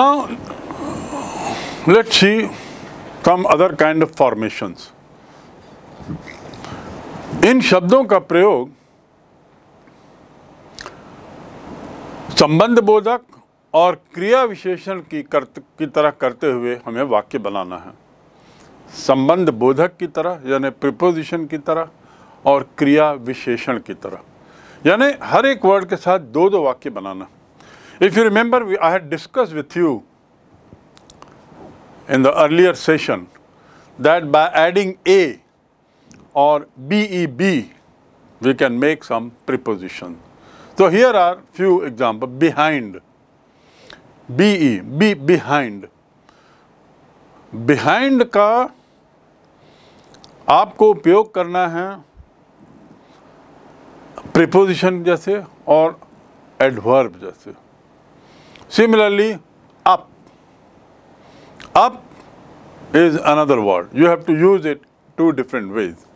Now, let's see some other kind of formations. इन शब्दों का प्रयोग संबंध बोधक और क्रिया विशेषण की कर की तरह करते हुए हमें वाक्य बनाना है संबंध बोधक की तरह यानी प्रिपोजिशन की तरह और क्रिया विशेषण की तरह यानी हर एक वर्ड के साथ दो दो वाक्य बनाना If you remember, we, I had discussed with you in the earlier session that by adding A or BEB, we can make some preposition. So here are few example behind, BE, be behind. Behind ka आपको उपयोग करना है preposition जैसे और adverb जैसे Similarly, up. Up is another word. You have to use it two different ways.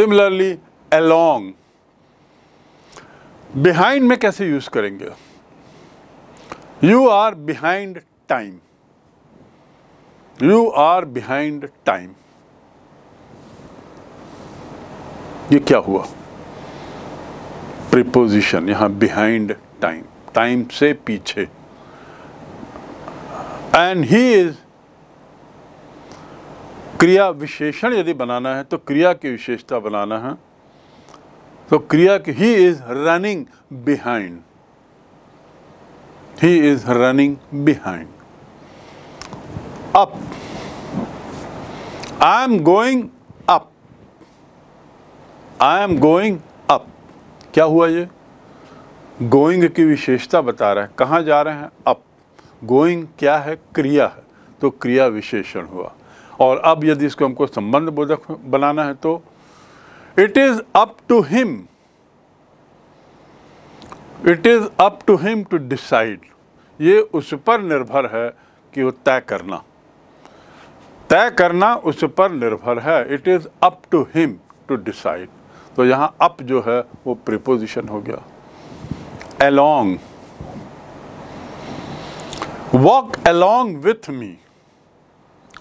Similarly, along. behind में kaise use karenge you are behind time you are behind time ये क्या हुआ प्रिपोजिशन यहाँ behind time time से पीछे and he is क्रिया विशेषण यदि बनाना है तो क्रिया की विशेषता बनाना है तो क्रिया की he is running behind he is running behind up I am going up I am going up क्या हुआ ये गोइंग की विशेषता बता रहा है कहाँ जा रहे हैं अप गोइंग क्या है क्रिया है तो क्रिया विशेषण हुआ और अब यदि इसको हमको संबंध बोधक बनाना है तो it is up to him it is up to him to decide ये उस पर निर्भर है कि वो तय करना तय करना उस पर निर्भर है it is up to him to decide तो यहां अप जो है वो प्रिपोजिशन हो गया along walk along with me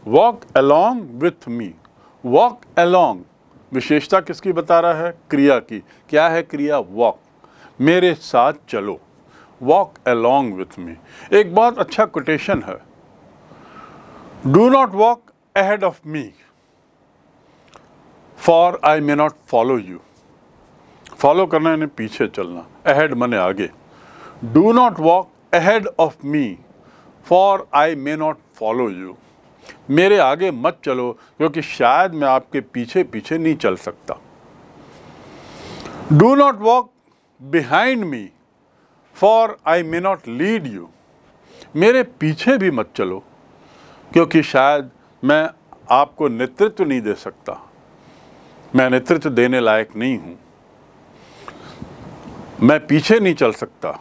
walk along with me walk along विशेषता किसकी बता रहा है क्रिया की क्या है क्रिया वॉक मेरे साथ चलो वॉक अलोंग विथ मी एक बहुत अच्छा कोटेशन है do not walk ahead of me for I may not follow you follow करना यानी पीछे चलना अहेड मने आगे do not walk ahead of me for I may not follow you मेरे आगे मत चलो क्योंकि शायद मैं आपके पीछे पीछे नहीं चल सकता do not walk behind me for I may not lead you मेरे पीछे भी मत चलो क्योंकि शायद मैं आपको नेतृत्व नहीं दे सकता मैं नेतृत्व देने लायक नहीं हूँ मैं पीछे नहीं चल सकता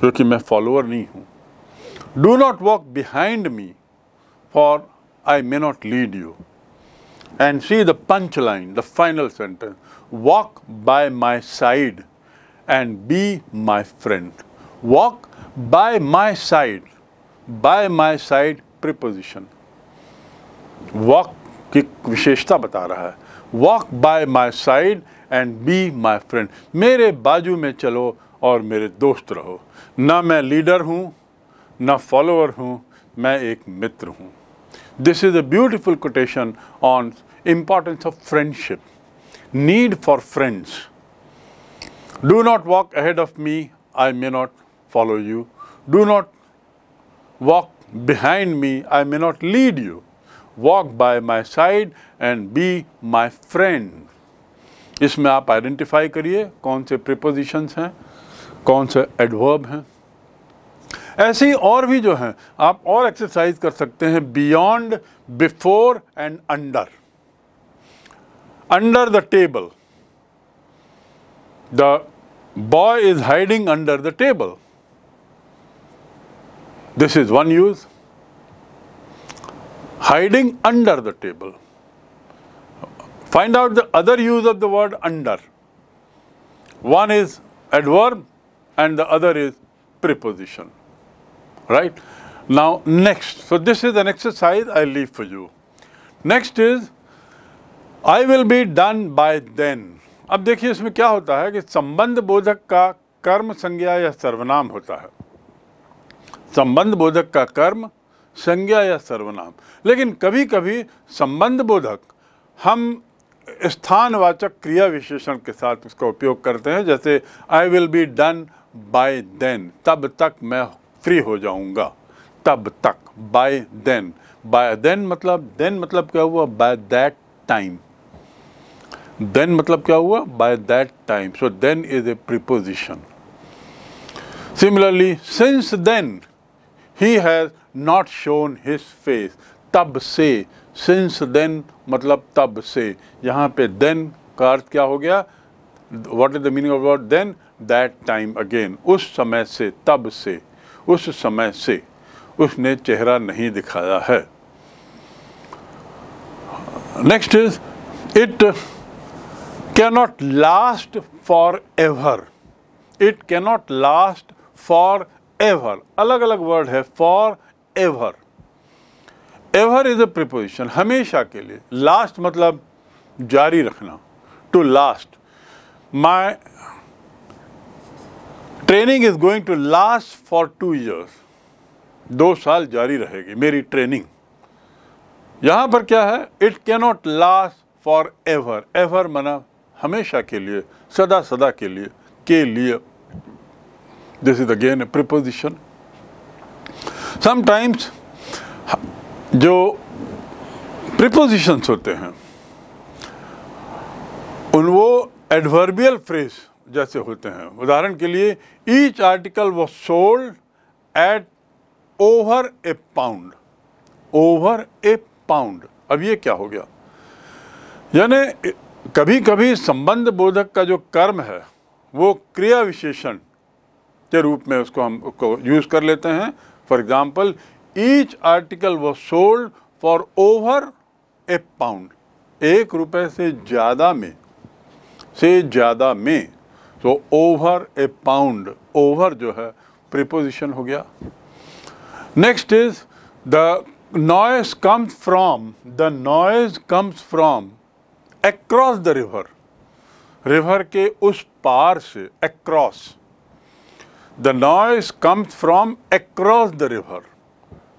क्योंकि मैं फॉलोअर नहीं हूँ Do not walk behind me, for I may not lead you. And see the punchline, the final sentence. Walk by my side and be my friend. Walk by my side. By my side preposition. Walk की विशेषता बता रहा है walk by my side and be my friend मेरे बाजू में चलो और मेरे दोस्त रहो ना मैं लीडर हूँ ना फॉलोअर हूँ मैं एक मित्र हूँ this is a beautiful quotation on importance of friendship need for friends do not walk ahead of me I may not follow you do not walk behind me I may not lead you walk by my side and be my friend इसमें आप identify करिए कौन से prepositions हैं कौन से adverb हैं ऐसे ही और भी जो हैं आप और एक्सरसाइज कर सकते हैं beyond before and under under the table the boy is hiding under the table this is one use hiding under the table find out the other use of the word under one is adverb and the other is preposition right? Now, next. So, this is an exercise I leave for you. Next is, I will be done by then. अब देखिए इसमें क्या होता है ki संबंध बोधक का कर्म संज्ञा या सर्वनाम होता है संबंध बोधक का कर्म संज्ञा या सर्वनाम लेकिन कभी कभी संबंध बोधक हम स्थानवाचक क्रिया विशेषण के साथ उसका उपयोग करते हैं जैसे I will be done by then तब तक मैं फ्री हो जाऊंगा तब तक बाय देन बाय देन मतलब देन मतलब क्या हुआ बाय दैट टाइम देन मतलब क्या हुआ by that time so then is a preposition similarly since then he has not shown his face तब से सिंस देन मतलब तब से यहाँ पे देन का अर्थ क्या हो गया what is the meaning of what then that time again उस समय से तब से उस समय से उसने चेहरा नहीं दिखाया है next is it cannot last forever. It last forever अलग अलग वर्ड है forever ever is a preposition हमेशा के लिए लास्ट मतलब जारी रखना to last my training is going to last for two years दो साल जारी रहेगी मेरी ट्रेनिंग यहां पर क्या है it cannot last forever ever मना हमेशा के लिए सदा सदा के लिए के लिए this is again a preposition sometimes जो प्रिपोजिशंस होते हैं उन वो एडवर्बियल फ्रेज़ जैसे होते हैं उदाहरण के लिए each article was sold at over a pound over a pound अब ये क्या हो गया यानी कभी कभी संबंध बोधक का जो कर्म है वो क्रिया विशेषण के रूप में उसको हम उसको यूज़ कर लेते हैं for example each article was sold for over a pound एक रुपए से ज़्यादा में से ज़्यादा में तो ओवर ए पाउंड ओवर जो है प्रिपोजिशन हो गया next is the noise comes from the noise comes from across the river river के उस पार से across the noise comes from across the river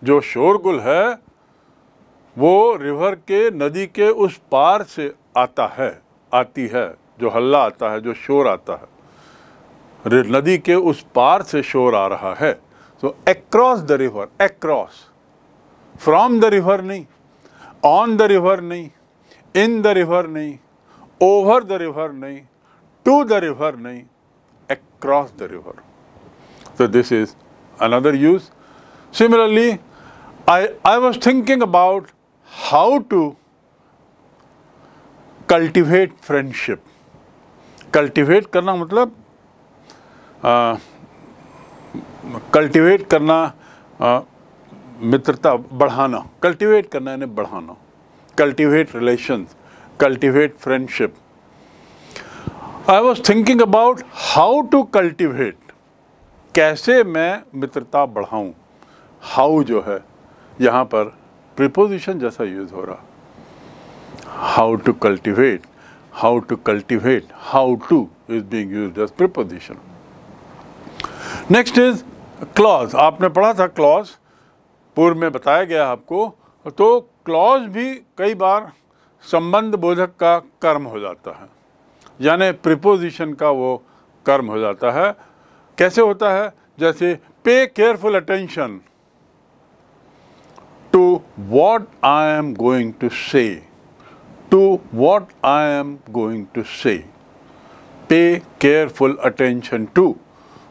जो शोरगुल है वो रिवर के नदी के उस पार से आता है आती है जो हल्ला आता है जो शोर आता है नदी के उस पार से शोर आ रहा है तो across the river across from the river नहीं ऑन द रिवर नहीं इन द रिवर नहीं ओवर द रिवर नहीं टू द रिवर नहीं एक्रॉस द रिवर तो this is another use similarly I I was thinking about how to cultivate friendship cultivate करना मतलब cultivate करना मित्रता बढ़ाना कल्टीवेट करना यानी बढ़ाना cultivate relation cultivate friendship I was thinking about how to cultivate कैसे मैं मित्रता बढ़ाऊँ हाउ जो है यहाँ पर प्रिपोजिशन जैसा यूज हो रहा how to cultivate how to cultivate how to is being use as preposition next is clause आपने पढ़ा था क्लॉज पूर्व में बताया गया आपको तो क्लॉज भी कई बार संबंध बोधक का कर्म हो जाता है यानी प्रिपोजिशन का वो कर्म हो जाता है कैसे होता है जैसे pay careful attention to what I am going to say to what I am going to say pay careful attention to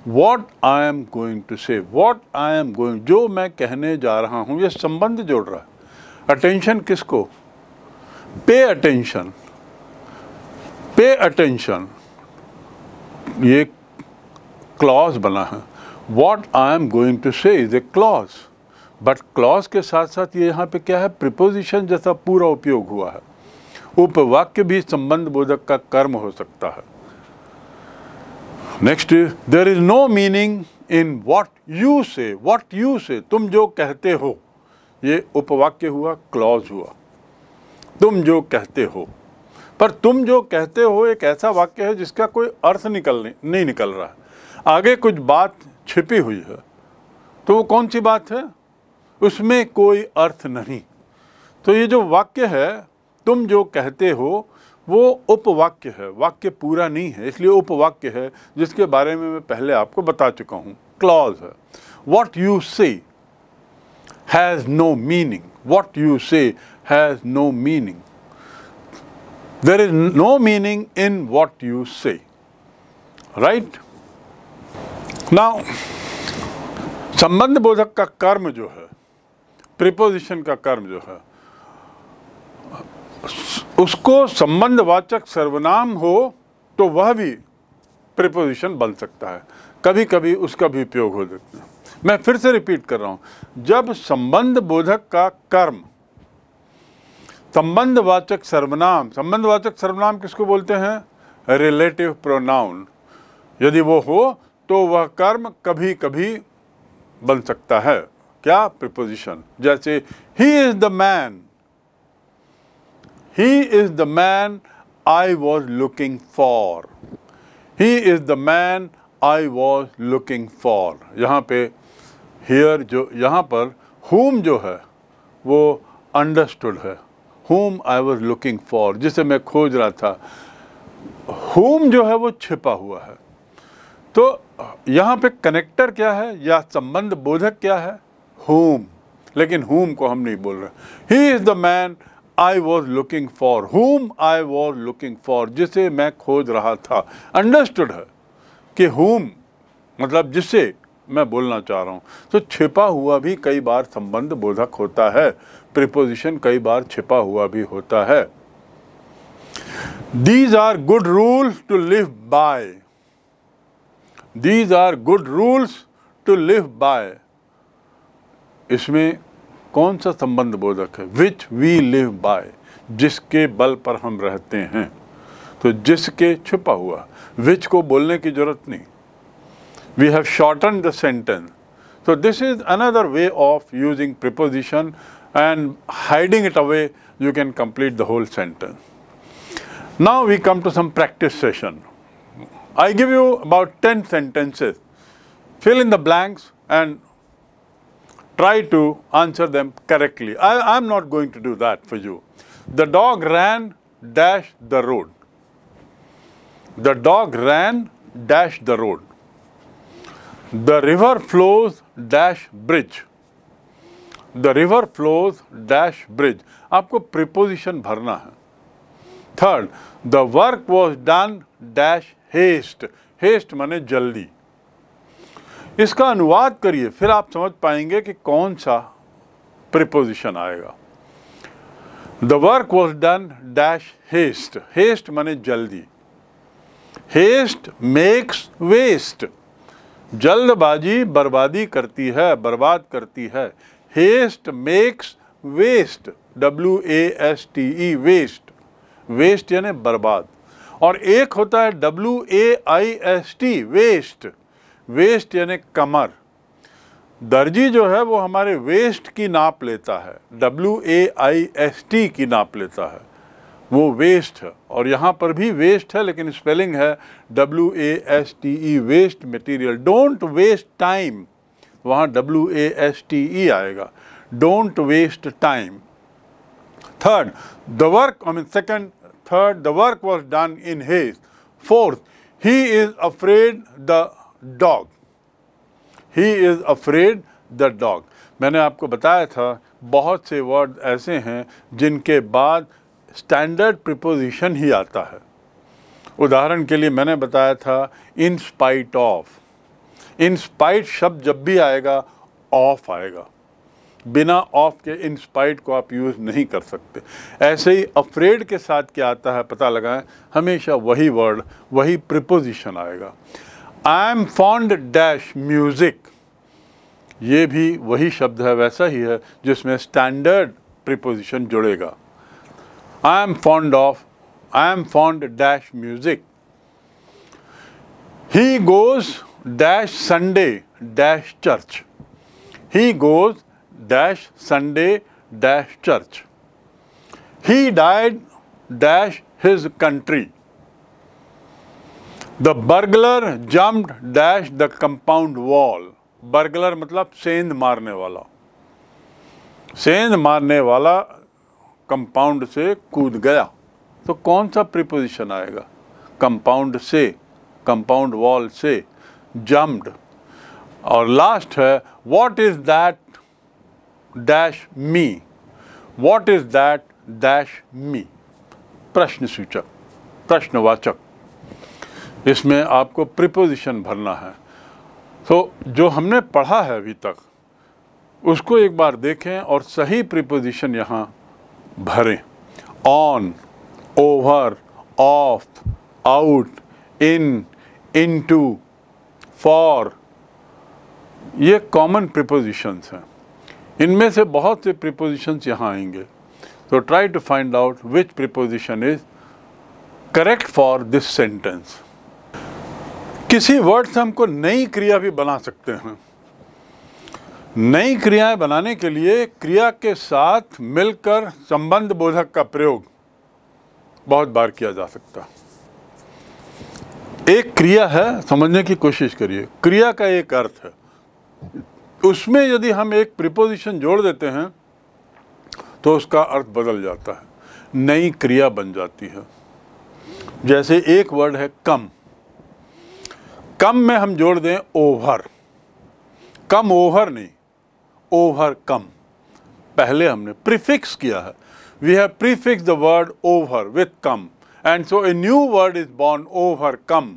what I am going to say what I am going जो मैं कहने जा रहा हूँ ये संबंध जोड़ रहा है अटेंशन किसको पे अटेंशन पे अटेंशन ये क्लॉज बना है what I am going to say is a clause but clause के साथ साथ ये यहाँ पे क्या है प्रिपोजिशन जैसा पूरा उपयोग हुआ है उपवाक्य भी संबंध बोधक का कर्म हो सकता है next there is no meaning in what you say what you say तुम जो कहते हो ये उपवाक्य हुआ क्लॉज हुआ तुम जो कहते हो पर तुम जो कहते हो एक ऐसा वाक्य है जिसका कोई अर्थ निकल नहीं निकल रहा आगे कुछ बात छिपी हुई है तो वो कौन सी बात है उसमें कोई अर्थ नहीं तो ये जो वाक्य है तुम जो कहते हो वो उपवाक्य है वाक्य पूरा नहीं है इसलिए उपवाक्य है जिसके बारे में मैं पहले आपको बता चुका हूँ क्लॉज है what you say has no meaning what you say has no meaning there is no meaning in what you say right ना संबंध बोधक का कर्म जो है प्रिपोजिशन का कर्म जो है उसको संबंधवाचक सर्वनाम हो तो वह भी प्रिपोजिशन बन सकता है कभी कभी उसका भी उपयोग हो सकता है मैं फिर से रिपीट कर रहा हूँ जब संबंध बोधक का कर्म संबंधवाचक सर्वनाम संबंधवाचक सर्वनाम किसको बोलते हैं रिलेटिव प्रोनाउन यदि वो हो तो वह कर्म कभी कभी बन सकता है क्या प्रिपोजिशन जैसे ही is the man He is the man I was looking for. He is the man I was looking for. यहाँ पे here जो यहाँ पर whom जो है वो understood है whom I was looking for जिसे मैं खोज रहा था whom जो है वो छिपा हुआ है तो यहाँ पे कनेक्टर क्या है या संबंध बोधक क्या है whom लेकिन whom को हम नहीं बोल रहे he is the man I was looking for whom I was looking for जिसे मैं खोज रहा था अंडरस्टूड है कि होम मतलब जिसे मैं बोलना चाह रहा हूँ तो छिपा हुआ भी कई बार संबंध बोधक होता है प्रिपोजिशन कई बार छिपा हुआ भी होता है these are good rules to live by these are good rules to live by इसमें कौन सा संबंध बोधक है विच वी लिव बाय जिसके बल पर हम रहते हैं तो जिसके छुपा हुआ विच को बोलने की जरूरत नहीं we have shorten the sentence तो this is another way of using preposition and hiding it away you can complete the whole sentence now we come to some practice session I give you about ten sentences fill in the blanks and try to answer them correctly. I, am not going to do that for you. The dog ran dash the road. The dog ran dash the road. The river flows dash bridge. The river flows dash bridge. आपको preposition भरना है Third, the work was done dash haste. Haste माने जल्दी इसका अनुवाद करिए फिर आप समझ पाएंगे कि कौन सा प्रिपोजिशन आएगा the work was done dash haste haste माने जल्दी हेस्ट मेक्स वेस्ट जल्दबाजी बर्बादी करती है बर्बाद करती है haste makes waste W A S T E waste waste यानी बर्बाद और एक होता है W A I S T waist waste यानी कमर दर्जी जो है वो हमारे वेस्ट की नाप लेता है W A I S T की नाप लेता है वो वेस्ट है और यहाँ पर भी वेस्ट है लेकिन स्पेलिंग है W A S T E waste material don't waste time वहाँ W A S T E आएगा don't waste time third the work I mean second third the work was done in haste fourth he is afraid the dog he is afraid the dog मैंने आपको बताया था बहुत से word ऐसे हैं जिनके बाद स्टैंडर्ड प्रिपोजिशन ही आता है उदाहरण के लिए मैंने बताया था in spite of in spite शब्द जब भी आएगा ऑफ आएगा बिना ऑफ के इन स्पाइट को आप यूज़ नहीं कर सकते ऐसे ही अफ्रेड के साथ क्या आता है पता लगाएं हमेशा वही वर्ड वही प्रिपोजिशन आएगा I am fond dash music ये भी वही शब्द है वैसा ही है जिसमें स्टैंडर्ड प्रिपोजिशन जुड़ेगा I am fond of I am fond dash music he goes dash Sunday dash church he goes dash Sunday dash church he died dash his country the burglar jumped dash the compound wall burglar मतलब सेंध मारने वाला सेंध मारने वाला compound से कूद गया तो कौन सा प्रिपोजिशन आएगा कंपाउंड से कंपाउंड वॉल से जम्ड और लास्ट है what is that dash me what is that dash me प्रश्न सूचक प्रश्नवाचक इसमें आपको प्रिपोजिशन भरना है तो जो हमने पढ़ा है अभी तक उसको एक बार देखें और सही प्रिपोजिशन यहाँ भरें on over of out in in to for ये कॉमन प्रिपोजिशंस हैं इनमें से बहुत से प्रिपोजिशंस यहाँ आएंगे तो try to find out which preposition is correct for this sentence किसी वर्ड से हमको नई क्रिया भी बना सकते हैं नई क्रियाएं बनाने के लिए क्रिया के साथ मिलकर संबंध बोधक का प्रयोग बहुत बार किया जा सकता एक क्रिया है समझने की कोशिश करिए क्रिया का एक अर्थ है उसमें यदि हम एक प्रिपोजिशन जोड़ देते हैं तो उसका अर्थ बदल जाता है नई क्रिया बन जाती है जैसे एक वर्ड है कम कम में हम जोड़ दें ओवर कम ओवर नहीं ओवर कम पहले हमने प्रीफिक्स किया है we have prefix the word over with come and so a new word is born overcome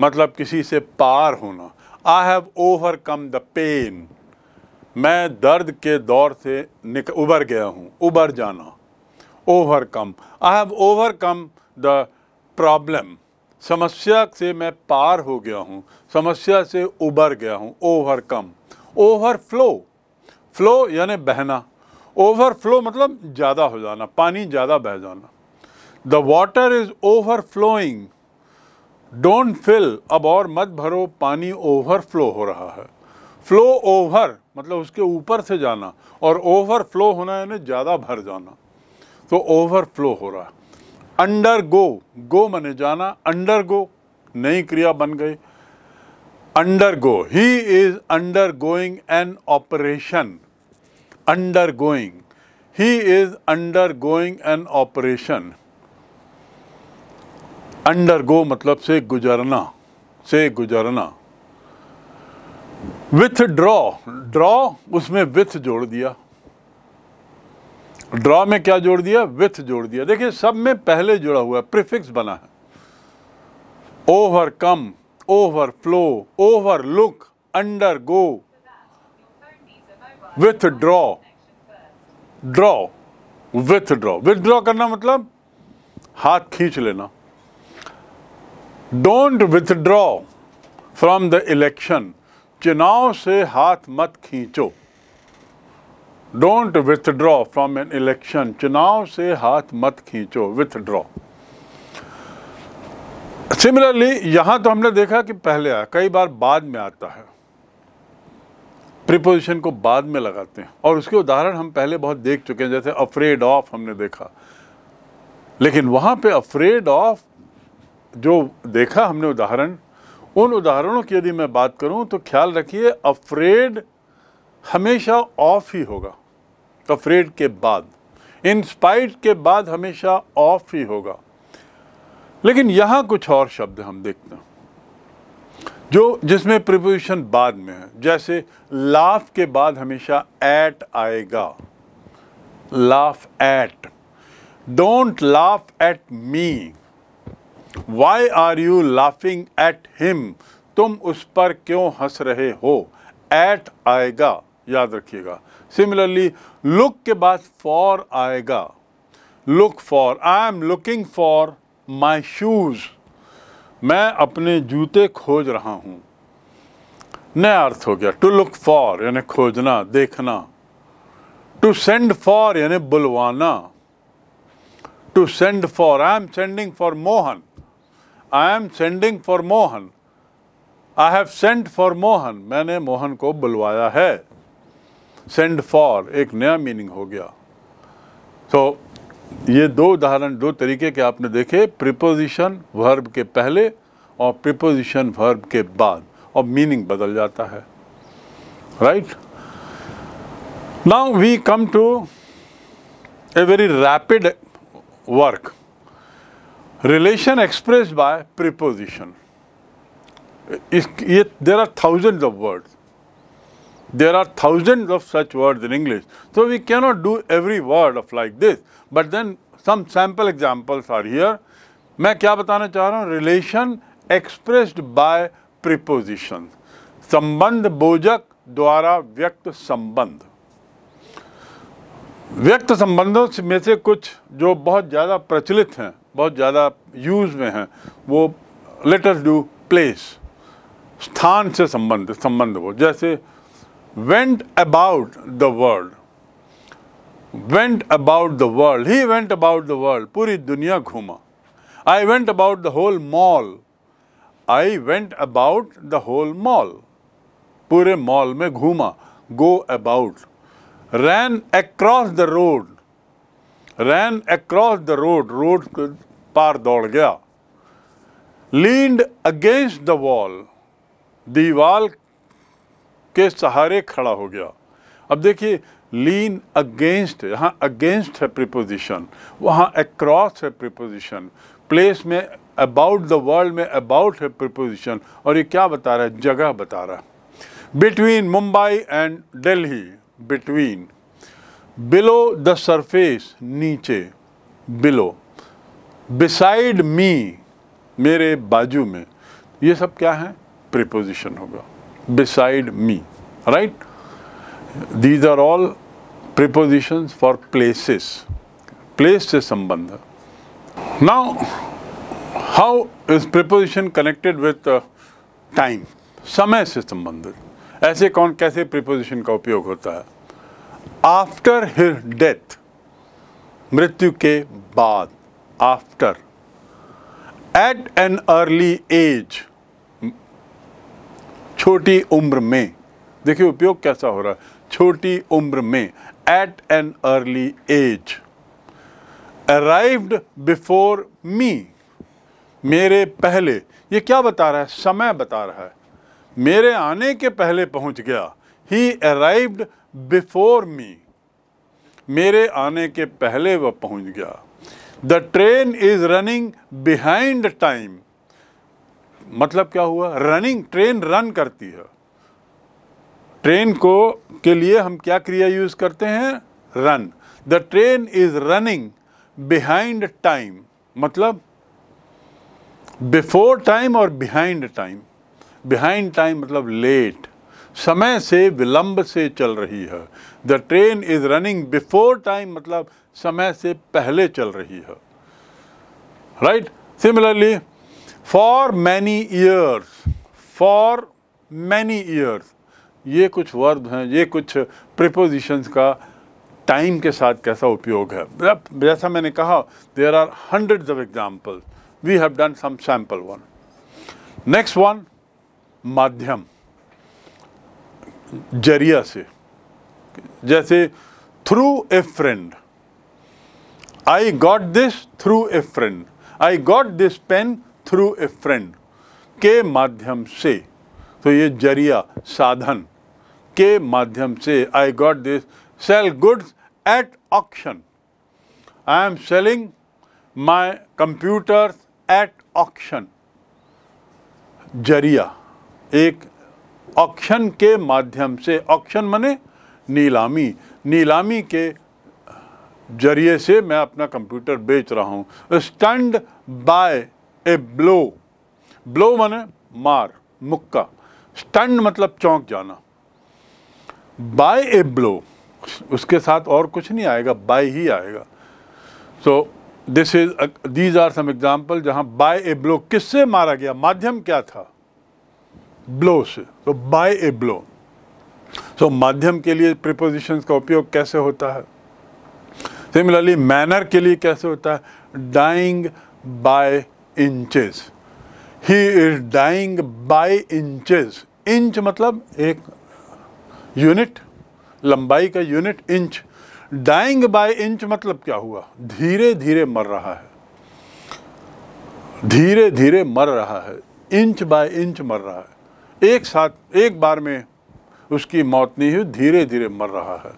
मतलब किसी से पार होना I have overcome the pain मैं दर्द के दौर से निक उबर गया हूँ उबर जाना overcome I have overcome the problem समस्या से मैं पार हो गया हूँ समस्या से उबर गया हूँ ओवरकम ओवरफ्लो फ्लो यानी बहना ओवरफ्लो मतलब ज़्यादा हो जाना पानी ज़्यादा बह जाना the water is overflowing don't fill अब और मत भरो पानी ओवरफ्लो हो रहा है फ्लो ओवर मतलब उसके ऊपर से जाना और ओवरफ्लो होना यानी ज़्यादा भर जाना तो ओवरफ्लो हो रहा है अंडर गो गो मैंने जाना अंडर गो नई क्रिया बन गई undergo he is undergoing an operation undergoing he is undergoing an operation undergo मतलब से गुजरना से गुजरना विथ ड्रॉ ड्रॉ उसमें विथ जोड़ दिया ड्रॉ में क्या जोड़ दिया विथ जोड़ दिया देखिए सब में पहले जुड़ा हुआ है प्रिफिक्स बना है overcome overflow overlook undergo withdraw draw withdraw withdraw करना मतलब हाथ खींच लेना don't withdraw from the election चुनाव से हाथ मत खींचो don't withdraw from an election चुनाव से हाथ मत खींचो विथड्रॉ सिमिलरली यहां तो हमने देखा कि पहले आया कई बार बाद में आता है प्रिपोजिशन को बाद में लगाते हैं और उसके उदाहरण हम पहले बहुत देख चुके हैं जैसे अफ्रेड ऑफ हमने देखा लेकिन वहां पे अफ्रेड ऑफ जो देखा हमने उदाहरण उन उदाहरणों की यदि मैं बात करूं तो ख्याल रखिए अफ्रेड हमेशा ऑफ ही होगा तफरीड के बाद इंस्पाइट के बाद हमेशा ऑफ ही होगा लेकिन यहाँ कुछ और शब्द हम देखते हैं जो जिसमें प्रिपोजिशन बाद में है जैसे लाफ के बाद हमेशा एट आएगा laugh at don't laugh at me why are you laughing at him तुम उस पर क्यों हंस रहे हो एट आएगा याद रखिएगा सिमिलरली लुक के बाद फॉर आएगा look for I am looking for my shoes मैं अपने जूते खोज रहा हूँ नया अर्थ हो गया टू लुक फॉर यानी खोजना देखना टू सेंड फॉर यानी बुलवाना to send for I am sending for Mohan I am sending for Mohan I have sent for Mohan मैंने मोहन को बुलवाया है सेंड फॉर एक नया मीनिंग हो गया तो ये दो उदाहरण दो तरीके के आपने देखे प्रिपोजिशन वर्ब के पहले और प्रिपोजिशन वर्ब के बाद और मीनिंग बदल जाता है right now we come to a very rapid work relation express by preposition इस ये there are thousand of words There are thousands of such words in English. So we cannot do every word of like this. But then some sample examples are here. मैं क्या बताना चाह रहा हूँ relation expressed by preposition संबंध बोजक द्वारा व्यक्त संबंध व्यक्त संबंधों में से कुछ जो बहुत ज़्यादा प्रचलित हैं बहुत ज़्यादा यूज में हैं वो लेटर्स डू प्लेस स्थान से संबंध संबंध हो जैसे went about the world. Went about the world. He went about the world. Puri dunya ghuma. I went about the whole mall. I went about the whole mall. Pure mall me ghuma. Go about. Ran across the road. Ran across the road. Road par daud gaya. Leaned against the wall. wall. के सहारे खड़ा हो गया अब देखिए lean against यहाँ against है preposition वहाँ अक्रॉस है प्रिपोजिशन प्लेस में अबाउट द वर्ल्ड में अबाउट है प्रिपोजिशन और ये क्या बता रहा है जगह बता रहा है between Mumbai and Delhi between below the surface नीचे बिलो बिसाइड मी मेरे बाजू में ये सब क्या है प्रिपोजिशन होगा beside me, right? These are all prepositions for places, place se sambandh Now, how is preposition connected with uh, time? samay se संबंधित aise kaun kaise preposition ka upyog hota hai after his death mrityu ke baad after at an early age छोटी उम्र में देखिए उपयोग कैसा हो रहा है छोटी उम्र में at an early age arrived before me मेरे पहले ये क्या बता रहा है समय बता रहा है मेरे आने के पहले पहुंच गया ही अराइव्ड बिफोर मी मेरे आने के पहले वह पहुंच गया the train is running behind time मतलब क्या हुआ रनिंग ट्रेन रन करती है ट्रेन को के लिए हम क्या क्रिया यूज करते हैं run the train is running behind time मतलब बिफोर टाइम और बिहाइंड टाइम बिहाइंड टाइम मतलब लेट समय से विलंब से चल रही है the train is running before time मतलब समय से पहले चल रही है right similarly for many years for many years ये कुछ वर्ब हैं ये कुछ प्रिपोजिशंस का टाइम के साथ कैसा उपयोग है जैसा मैंने कहा there are hundred of example we have done some sample one next one माध्यम जरिया से जैसे through a friend I got this through a friend I got this pen through a friend के माध्यम से तो ये जरिया साधन के माध्यम से I got this sell goods at auction I am selling my computer at auction जरिया एक ऑक्शन के माध्यम से ऑक्शन मने नीलामी नीलामी के जरिए से मैं अपना कंप्यूटर बेच रहा हूँ stand by a blow blow माने मार मुक्का स्टंड मतलब चौंक जाना बाय ए ब्लो उसके साथ और कुछ नहीं आएगा बाय ही आएगा so this is these are some example जहां बाय ए ब्लो किससे मारा गया माध्यम क्या था ब्लो से तो बाय ए ब्लो सो माध्यम के लिए प्रिपोजिशंस का उपयोग कैसे होता है सिमिलरली मैनर के लिए कैसे होता है dying by inches he is dying by inches inch मतलब एक यूनिट लंबाई का unit inch dying by inch मतलब क्या हुआ धीरे धीरे मर रहा है धीरे धीरे मर रहा है इंच बाय इंच मर रहा है एक साथ एक बार में उसकी मौत नहीं हुई धीरे धीरे मर रहा है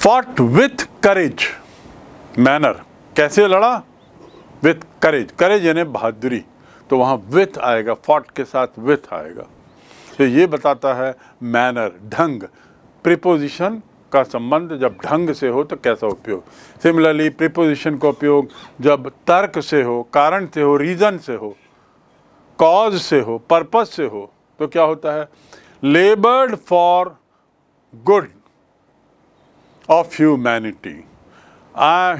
फॉट विथ करेज मैनर कैसे लड़ा विथ करेज करेज यानी बहादुरी तो वहाँ विथ आएगा फॉट के साथ विथ आएगा तो ये बताता है मैनर ढंग प्रिपोजिशन का संबंध जब ढंग से हो तो कैसा उपयोग सिमिलरली प्रिपोजिशन का उपयोग जब तर्क से हो कारण से हो रीज़न से हो कॉज से हो पर्पज से हो तो क्या होता है laboured for good of humanity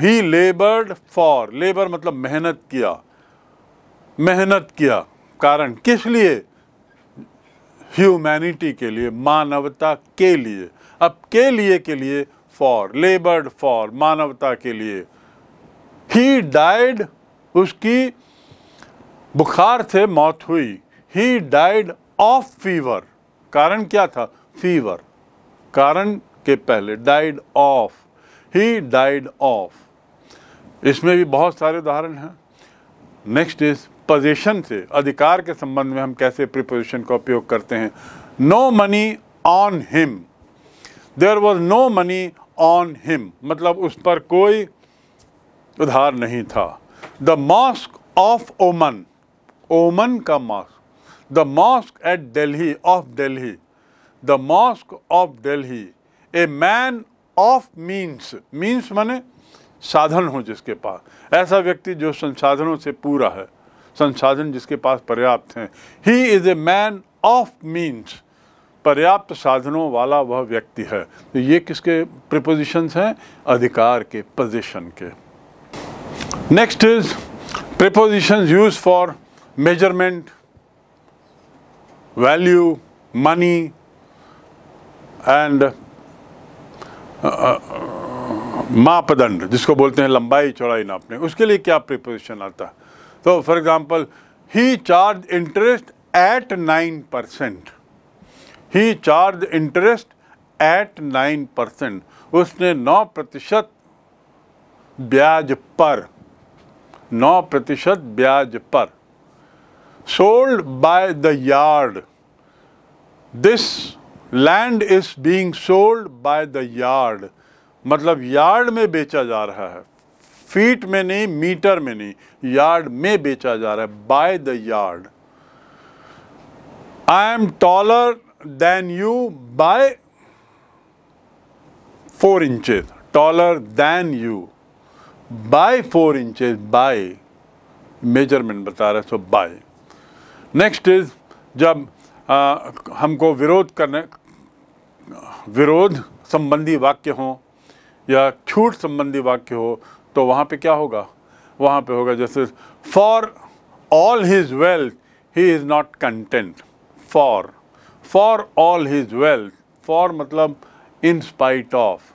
he laboured for labour मतलब मेहनत किया मेहनत किया कारण किस लिए ह्यूमैनिटी के लिए मानवता के लिए अब के लिए के लिए फॉर लेबर्ड फॉर मानवता के लिए ही डाइड उसकी बुखार से मौत हुई ही डाइड ऑफ फीवर कारण क्या था फीवर कारण के पहले died of he died of इसमें भी बहुत सारे उदाहरण हैं नेक्स्ट इज पोजिशन से अधिकार के संबंध में हम कैसे प्रिपोजिशन का उपयोग करते हैं no money on him there was no money on him मतलब उस पर कोई उधार नहीं था the mosque of Oman Oman का mosque the mosque at Delhi of Delhi the mosque of Delhi a man of means means माने साधन हो जिसके पास ऐसा व्यक्ति जो संसाधनों से पूरा है संसाधन जिसके पास पर्याप्त हैं he is a man of means पर्याप्त साधनों वाला वह व्यक्ति है तो ये किसके प्रिपोजिशंस हैं अधिकार के पोजिशन के next is preposition use for measurement value money and मापदंड जिसको बोलते हैं लंबाई चौड़ाई नापने उसके लिए क्या प्रिपोजिशन आता तो for example he charge interest at nine percent he charge interest at nine percent उसने नौ प्रतिशत ब्याज पर नौ प्रतिशत ब्याज पर sold by the yard this land is being sold by the yard मतलब यार्ड में बेचा जा रहा है फीट में नहीं मीटर में नहीं यार्ड में बेचा जा रहा है by the yard I am taller than you by four inches taller than you by four inches by measurement बता रहा है सो बाय नेक्स्ट इज जब आ, हमको विरोध करने विरोध संबंधी वाक्य हों या छूट संबंधी वाक्य हो तो वहाँ पे क्या होगा वहाँ पे होगा जैसे for all his wealth he is not content for for all his wealth for मतलब इन स्पाइट ऑफ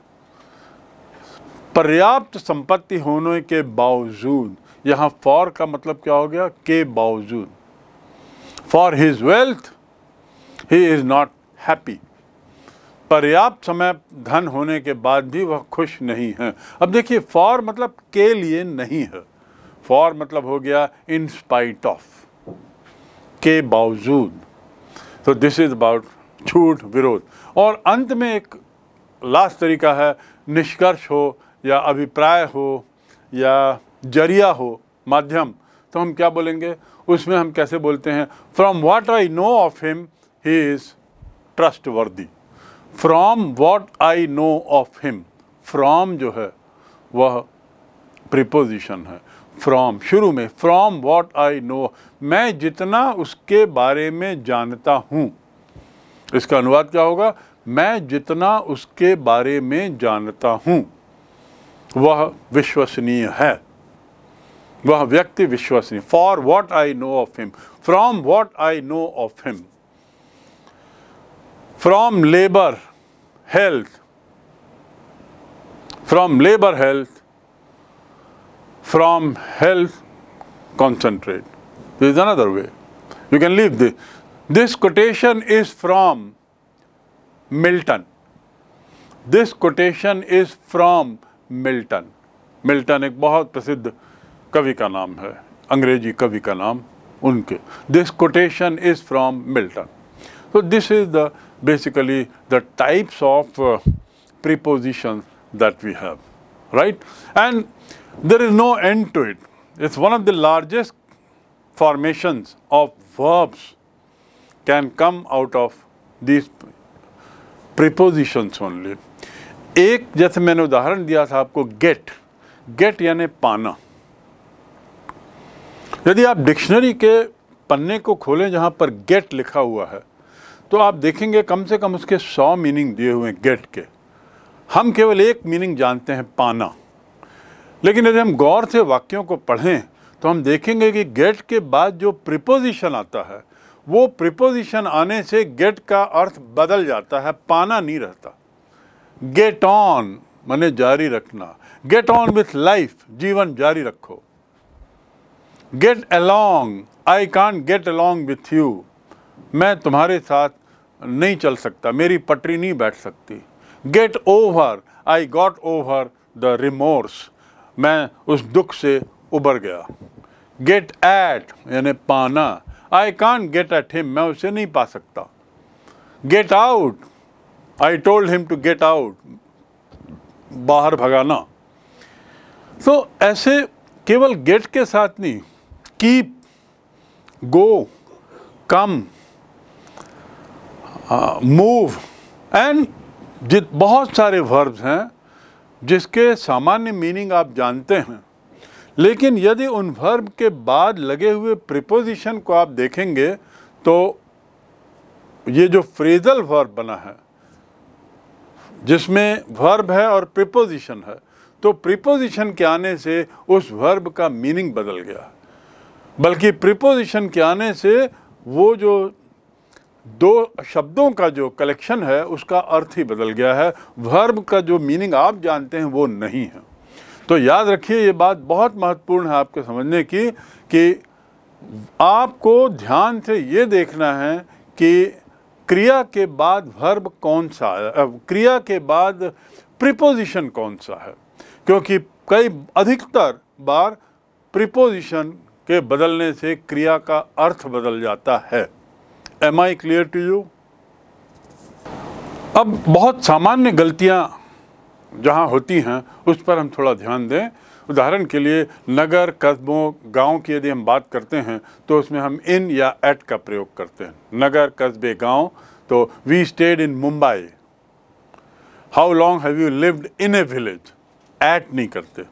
पर्याप्त संपत्ति होने के बावजूद यहाँ फॉर का मतलब क्या हो गया के बावजूद for his wealth he is not happy पर्याप्त समय धन होने के बाद भी वह खुश नहीं है अब देखिए फॉर मतलब के लिए नहीं है फॉर मतलब हो गया इन स्पाइट ऑफ के बावजूद तो दिस इज़ अबाउट छूट विरोध और अंत में एक लास्ट तरीका है निष्कर्ष हो या अभिप्राय हो या जरिया हो माध्यम तो हम क्या बोलेंगे उसमें हम कैसे बोलते हैं from what I know of him he is trustworthy. From what I know of him, from जो है वह preposition है from शुरू में from what I know मैं जितना उसके बारे में जानता हूँ इसका अनुवाद क्या होगा मैं जितना उसके बारे में जानता हूँ वह विश्वसनीय है वह व्यक्ति विश्वसनीय for what I know of him from what I know of him from labor health from labor health from health concentrate this is another way you can leave this this quotation is from Milton this quotation is from Milton milton ek bahut prasiddh kavi ka naam hai angrezi kavi ka naam unke this quotation is from milton so this is the basically the types of uh, prepositions that we have, right? And there is no end to it. It's one of the largest formations of verbs can come out of these prepositions only. एक जैसे मैंने उदाहरण दिया था आपको get, get यानी पाना यदि आप डिक्शनरी के पन्ने को खोलें जहाँ पर गेट लिखा हुआ है तो आप देखेंगे कम से कम उसके सौ मीनिंग दिए हुए गेट के हम केवल एक मीनिंग जानते हैं पाना लेकिन यदि हम गौर से वाक्यों को पढ़ें तो हम देखेंगे कि गेट के बाद जो प्रिपोजिशन आता है वो प्रिपोजिशन आने से गेट का अर्थ बदल जाता है पाना नहीं रहता गेट ऑन मैंने जारी रखना गेट ऑन विथ लाइफ जीवन जारी रखो get along I can get along with you मैं तुम्हारे साथ नहीं चल सकता मेरी पटरी नहीं बैठ सकती get over I got over the remorse मैं उस दुख से उबर गया गेट एट यानी पाना I can get at him मैं उसे नहीं पा सकता get out I told him to get out बाहर भगाना तो so, ऐसे केवल गेट के साथ नहीं keep go come move and जित बहुत सारे वर्ब्स हैं जिसके सामान्य मीनिंग आप जानते हैं लेकिन यदि उन वर्ब के बाद लगे हुए प्रिपोजिशन को आप देखेंगे तो ये जो फ्रेजल वर्ब बना है जिसमें वर्ब है और प्रिपोजिशन है तो प्रिपोजिशन के आने से उस वर्ब का मीनिंग बदल गया बल्कि प्रिपोजिशन के आने से वो जो दो शब्दों का जो कलेक्शन है उसका अर्थ ही बदल गया है वर्ब का जो मीनिंग आप जानते हैं वो नहीं है तो याद रखिए ये बात बहुत महत्वपूर्ण है आपके समझने की कि आपको ध्यान से ये देखना है कि क्रिया के बाद वर्ब कौन सा है क्रिया के बाद प्रिपोजिशन कौन सा है क्योंकि कई अधिकतर बार प्रिपोजिशन के बदलने से क्रिया का अर्थ बदल जाता है am I clear to you अब बहुत सामान्य गलतियां जहां होती हैं उस पर हम थोड़ा ध्यान दें उदाहरण के लिए नगर कस्बों गांव की यदि हम बात करते हैं तो उसमें हम इन या एट का प्रयोग करते हैं नगर कस्बे गांव तो we stayed in Mumbai how long have you lived in a village at नहीं करते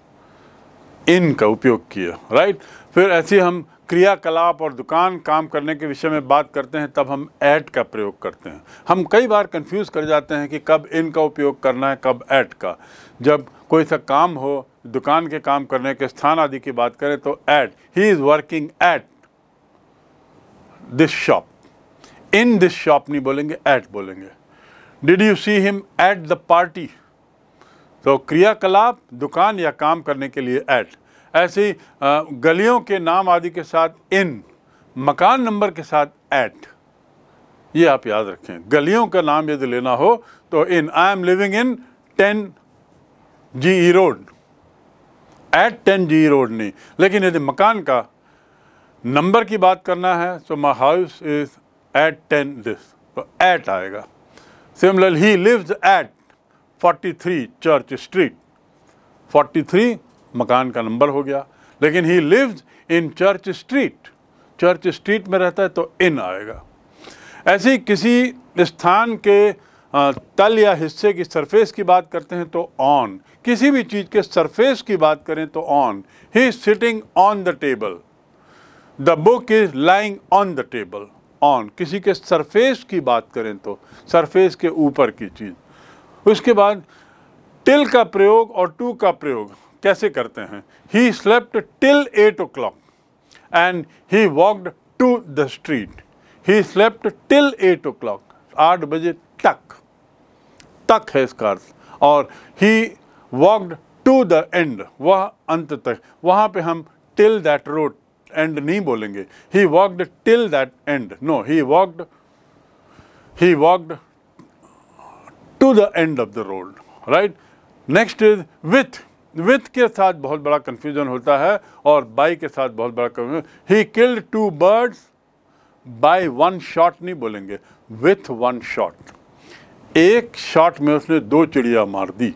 इन का उपयोग किया राइट फिर ऐसे हम क्रियाकलाप और दुकान काम करने के विषय में बात करते हैं तब हम ऐट का प्रयोग करते हैं हम कई बार कंफ्यूज कर जाते हैं कि कब इन का उपयोग करना है कब ऐट का जब कोई सा काम हो दुकान के काम करने के स्थान आदि की बात करें तो at he is working at this shop in this shop नहीं बोलेंगे ऐट बोलेंगे did you see him at the party तो क्रियाकलाप दुकान या काम करने के लिए ऐट ऐसे गलियों के नाम आदि के साथ इन मकान नंबर के साथ एट ये आप याद रखें गलियों का नाम यदि लेना हो तो in I am living in ten G E road at ten G E road नहीं लेकिन यदि मकान का नंबर की बात करना है तो my house is at ten this तो एट आएगा similar he lives at 43 church street 43 मकान का नंबर हो गया लेकिन he lives in church street church street में रहता है तो इन आएगा ऐसे किसी स्थान के तल या हिस्से की सरफेस की बात करते हैं तो ऑन किसी भी चीज़ के सरफेस की बात करें तो on he is sitting on the table the book is lying on the table on किसी के सरफेस की बात करें तो सरफेस के ऊपर की चीज़ उसके बाद टिल का प्रयोग और टू का प्रयोग कैसे करते हैं he slept till eight o'clock and he walked to the street he slept till eight o'clock आठ बजे तक तक है इसका अर्थ और he walked to the end वह अंत तक वहाँ पे हम टिल दैट रोड एंड नहीं बोलेंगे he walked till that end no he walked he walked to the end of the road right next is with with के साथ बहुत बड़ा कन्फ्यूजन होता है और बाई के साथ बहुत बड़ा confusion he killed two birds by one shot नहीं बोलेंगे विथ वन शॉट एक शॉट में उसने दो चिड़िया मार दी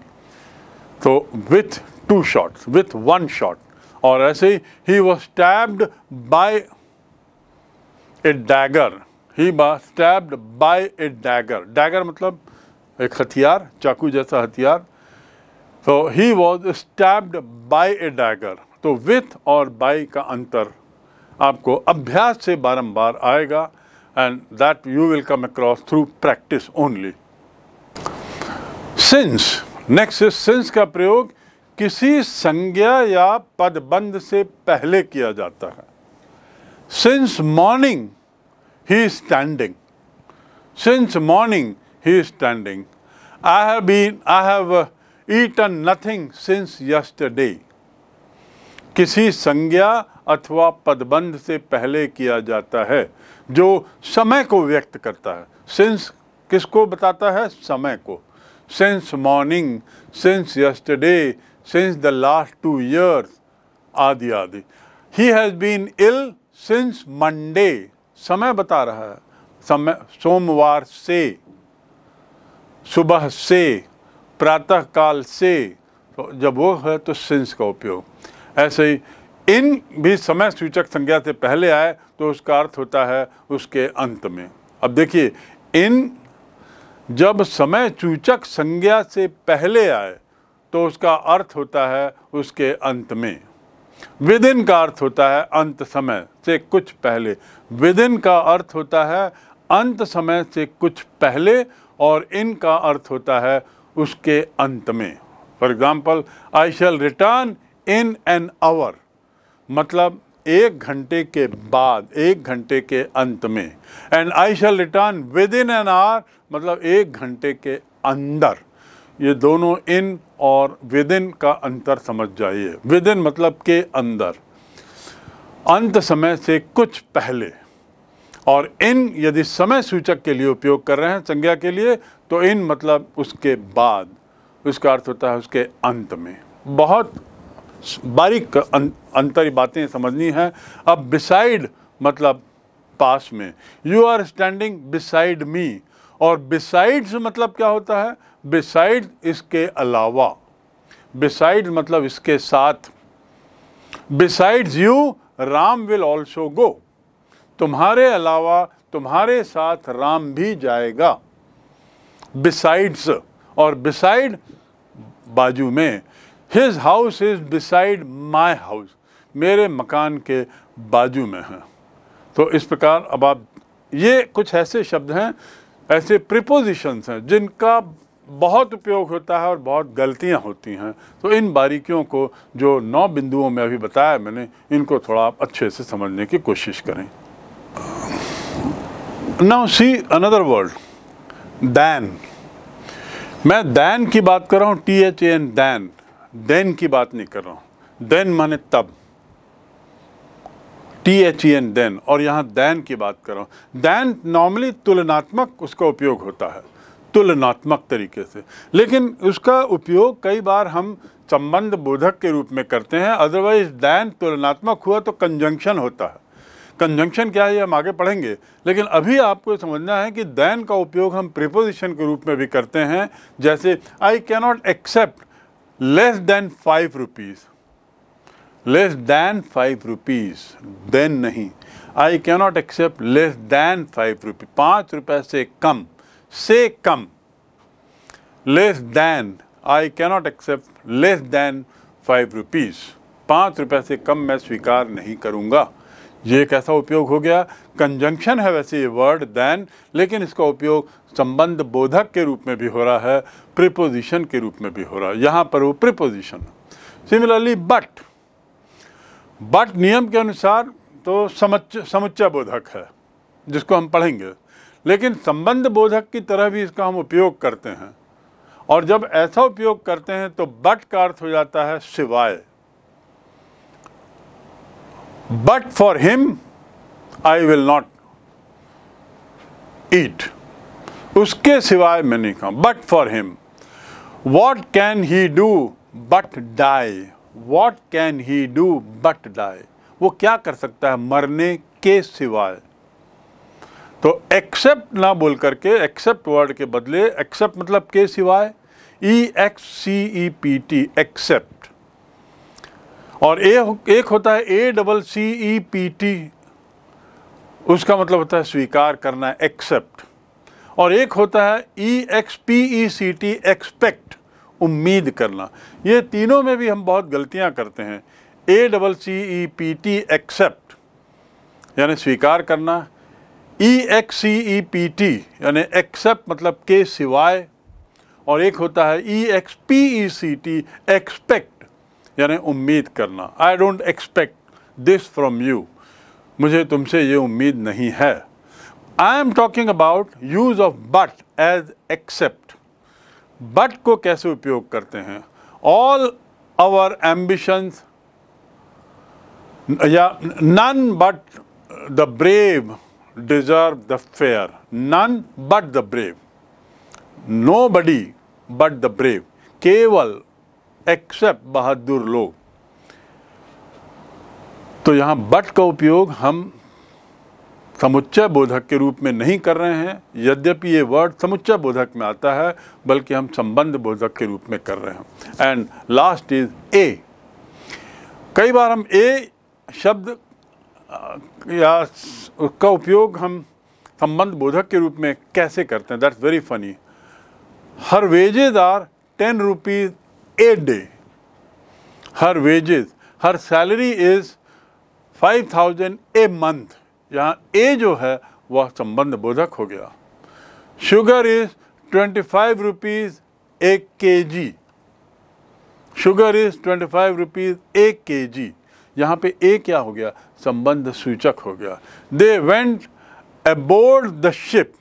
तो with two shot with one shot और ऐसे ही he was stabbed by a dagger he stabbed by a dagger dagger मतलब एक हथियार चाकू जैसा हथियार so he was stabbed by a dagger तो विथ और बाई का अंतर आपको अभ्यास से बारम्बार आएगा and that you will come across through practice only since next is since का प्रयोग किसी संज्ञा या पदबंध से पहले किया जाता है since morning he standing since morning he standing I have been I have eaten nothing since yesterday किसी संज्ञा अथवा पदबंध से पहले किया जाता है जो समय को व्यक्त करता है सिंस किसको बताता है समय को since morning since yesterday since the last two years आदि आदि he has been ill since Monday समय बता रहा है समय सोमवार से सुबह से प्रातः काल से तो जब वो है तो सिंस का उपयोग ऐसे ही इन भी समय सूचक संज्ञा से पहले आए तो उसका अर्थ होता है उसके अंत में अब देखिए इन जब समय सूचक संज्ञा से पहले आए तो उसका अर्थ होता है उसके अंत में विदिन का अर्थ होता है अंत समय से कुछ पहले विदिन का अर्थ होता है अंत समय से कुछ पहले और इनका अर्थ होता है उसके अंत में for example I shall return in an hour मतलब एक घंटे के बाद एक घंटे के अंत में and I shall return within an hour मतलब एक घंटे के अंदर ये दोनों इन और विद इन का अंतर समझ जाइए विद इन मतलब के अंदर अंत समय से कुछ पहले और इन यदि समय सूचक के लिए उपयोग कर रहे हैं संज्ञा के लिए तो इन मतलब उसके बाद उसका अर्थ होता है उसके अंत में बहुत बारीक अं-, अंतर बातें समझनी है अब बिसाइड मतलब पास में you are standing beside me और बिसाइड्स मतलब क्या होता है बिसाइड इसके अलावा बिसाइड मतलब इसके साथ besides you Ram will also go तुम्हारे अलावा तुम्हारे साथ राम भी जाएगा बिसाइड्स और बिसाइड बाजू में his house is beside my house मेरे मकान के बाजू में है तो इस प्रकार अब आप ये कुछ ऐसे शब्द हैं ऐसे प्रिपोजिशंस हैं जिनका बहुत उपयोग होता है और बहुत गलतियां होती हैं तो इन बारीकियों को जो नौ बिंदुओं में अभी बताया मैंने इनको थोड़ा आप अच्छे से समझने की कोशिश करें now see another word than मैं दैन की बात कर रहा हूँ T H N than then की बात नहीं कर रहा हूँ देन माने तब T H E N then और यहाँ दैन की बात कर रहा हूँ दैन नॉर्मली तुलनात्मक उसका उपयोग होता है तुलनात्मक तरीके से लेकिन उसका उपयोग कई बार हम संबंध बोधक के रूप में करते हैं अदरवाइज दैन तुलनात्मक हुआ तो कंजंक्शन होता है कंजंक्शन क्या है हम आगे पढ़ेंगे लेकिन अभी आपको समझना है कि दैन का उपयोग हम प्रिपोजिशन के रूप में भी करते हैं जैसे I cannot accept less than five rupees less than five rupees then नहीं I cannot accept less than five rupee पाँच रुपये से कम से कम less than I cannot accept less than five rupees पाँच रुपये से कम मैं स्वीकार नहीं करूँगा ये एक ऐसा उपयोग हो गया कंजंक्शन है वैसे ये वर्ड दैन लेकिन इसका उपयोग संबंध बोधक के रूप में भी हो रहा है प्रिपोजिशन के रूप में भी हो रहा है यहाँ पर वो प्रिपोजिशन सिमिलरली बट बट नियम के अनुसार तो समुच्च समुच्चा बोधक है जिसको हम पढ़ेंगे लेकिन संबंध बोधक की तरह भी इसका हम उपयोग करते हैं और जब ऐसा उपयोग करते हैं तो बट का अर्थ हो जाता है सिवाय but for him I will not eat. उसके सिवाय मैं नहीं खाऊं but for him what can he do but die what can he do but die वो क्या कर सकता है मरने के सिवाय तो एक्सेप्ट ना बोल करके एक्सेप्ट वर्ड के बदले एक्सेप्ट मतलब के सिवाय E X C E P T except और ए एक होता है A double C E P T उसका मतलब होता है स्वीकार करना एक्सेप्ट और एक होता है E X P E C T expect उम्मीद करना ये तीनों में भी हम बहुत गलतियां करते हैं A double C E P T accept यानी स्वीकार करना E X C E P T यानी एक्सेप्ट मतलब के सिवाय और एक होता है E X P E C T expect यानी उम्मीद करना I don't expect this from you मुझे तुमसे ये उम्मीद नहीं है I am talking about use of but as except but को कैसे उपयोग करते हैं ऑल आवर एम्बिशंस या none but the brave deserve the fair none but the brave nobody but the brave केवल एक्सेप्ट बहादुर लोग तो यहाँ बट का उपयोग हम समुच्चय बोधक के रूप में नहीं कर रहे हैं यद्यपि ये वर्ड समुच्चय बोधक में आता है बल्कि हम संबंध बोधक के रूप में कर रहे हैं एंड लास्ट इज ए कई बार हम ए शब्द या उसका उपयोग हम संबंध बोधक के रूप में कैसे करते हैं that's very funny her wages are ten rupees a day. Her wages, her salary is 5000 a month. यहाँ a जो है वह संबंध बोधक हो गया शुगर इज 25 फाइव रुपीज़ एक K G sugar is 25 five rupees एक के जी यहाँ पे ए क्या हो गया संबंध सूचक हो गया they went aboard the ship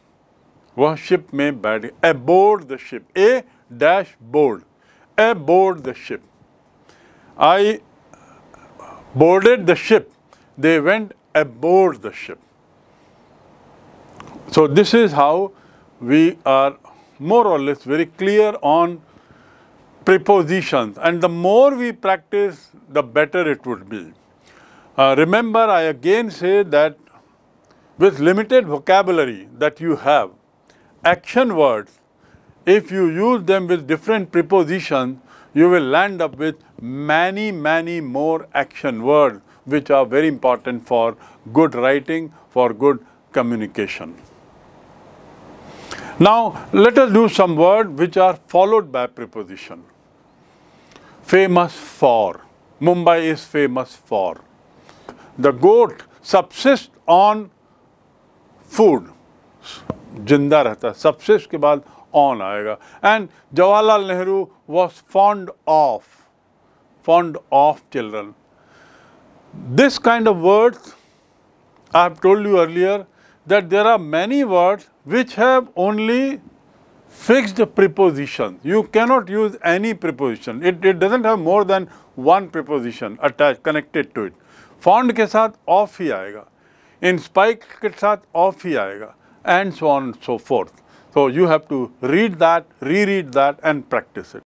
वह शिप में बैठ गया aboard the ship a dash board aboard the ship. I boarded the ship. They went aboard the ship. So this is how we are more or less very clear on prepositions and the more we practice the better it would be. Uh, remember I again say that with limited vocabulary that you have, action words if you use them with different prepositions, you will land up with many, many more action words which are very important for good writing, for good communication. Now, let us do some words which are followed by preposition. Famous for. Mumbai is famous for. The goat subsists on food. जिंदा रहता है ke baad on aayega. And Jawaharlal Nehru was fond of, fond of children. This kind of words, I have told you earlier that there are many words which have only fixed preposition. You cannot use any preposition. It, it doesn't have more than one preposition attached, connected to it. Fond के साथ off ही आएगा. In spike के साथ off ही आएगा. And so on and so forth. So you have to read that, reread that and practice it.